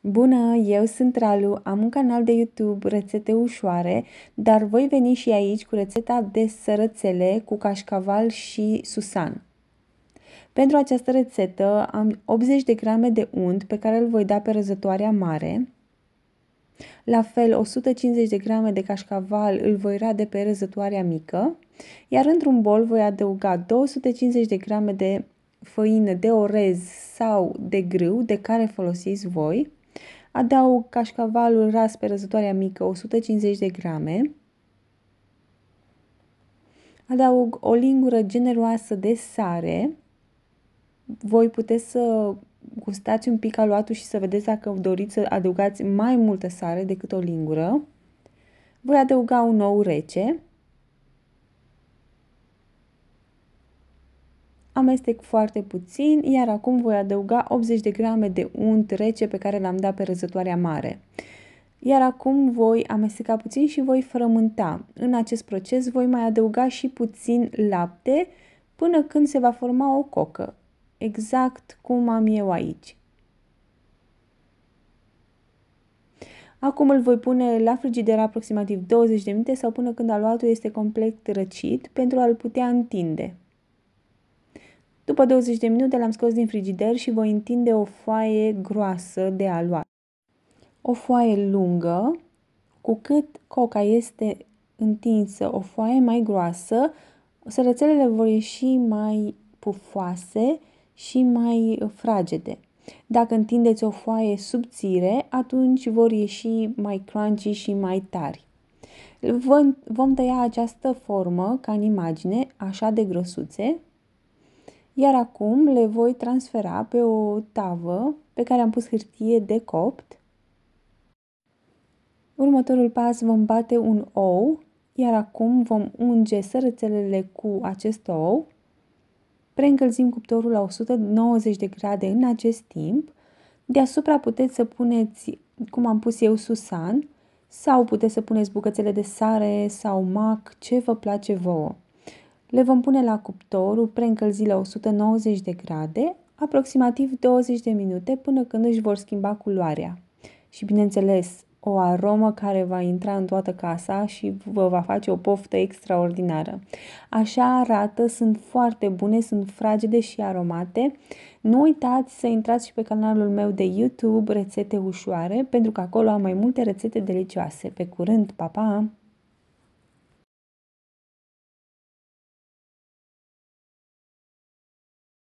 Bună, eu sunt Ralu, am un canal de YouTube, rețete ușoare, dar voi veni și aici cu rețeta de sărățele cu cașcaval și susan. Pentru această rețetă am 80 de grame de unt pe care îl voi da pe răzătoarea mare. La fel, 150 de grame de cașcaval îl voi rade pe răzătoarea mică, iar într-un bol voi adăuga 250 de grame de făină de orez sau de grâu de care folosiți voi, Adaug cașcavalul ras pe răzătoarea mică, 150 de grame. Adaug o lingură generoasă de sare. Voi puteți să gustați un pic aluatul și să vedeți dacă doriți să adăugați mai multă sare decât o lingură. Voi adăuga un ou rece amestec foarte puțin, iar acum voi adăuga 80 de grame de unt rece pe care l-am dat pe răzătoarea mare. Iar acum voi amesteca puțin și voi frământa. În acest proces voi mai adăuga și puțin lapte până când se va forma o cocă, exact cum am eu aici. Acum îl voi pune la frigider aproximativ 20 de minute sau până când aluatul este complet răcit pentru a-l putea întinde. După 20 de minute l-am scos din frigider și voi întinde o foaie groasă de aluat. O foaie lungă, cu cât coca este întinsă, o foaie mai groasă, sărățelele vor ieși mai pufoase și mai fragede. Dacă întindeți o foaie subțire, atunci vor ieși mai crunchy și mai tari. Vom tăia această formă ca în imagine, așa de grosuțe iar acum le voi transfera pe o tavă pe care am pus hârtie de copt. Următorul pas vom bate un ou, iar acum vom unge sărățelele cu acest ou. Preîncălzim cuptorul la 190 de grade în acest timp. Deasupra puteți să puneți, cum am pus eu, susan, sau puteți să puneți bucățele de sare sau mac, ce vă place vouă. Le vom pune la cuptorul preîncălzit la 190 de grade, aproximativ 20 de minute până când își vor schimba culoarea. Și bineînțeles, o aromă care va intra în toată casa și vă va face o poftă extraordinară. Așa arată, sunt foarte bune, sunt fragede și aromate. Nu uitați să intrați și pe canalul meu de YouTube Rețete Ușoare, pentru că acolo am mai multe rețete delicioase. Pe curând, pa, pa!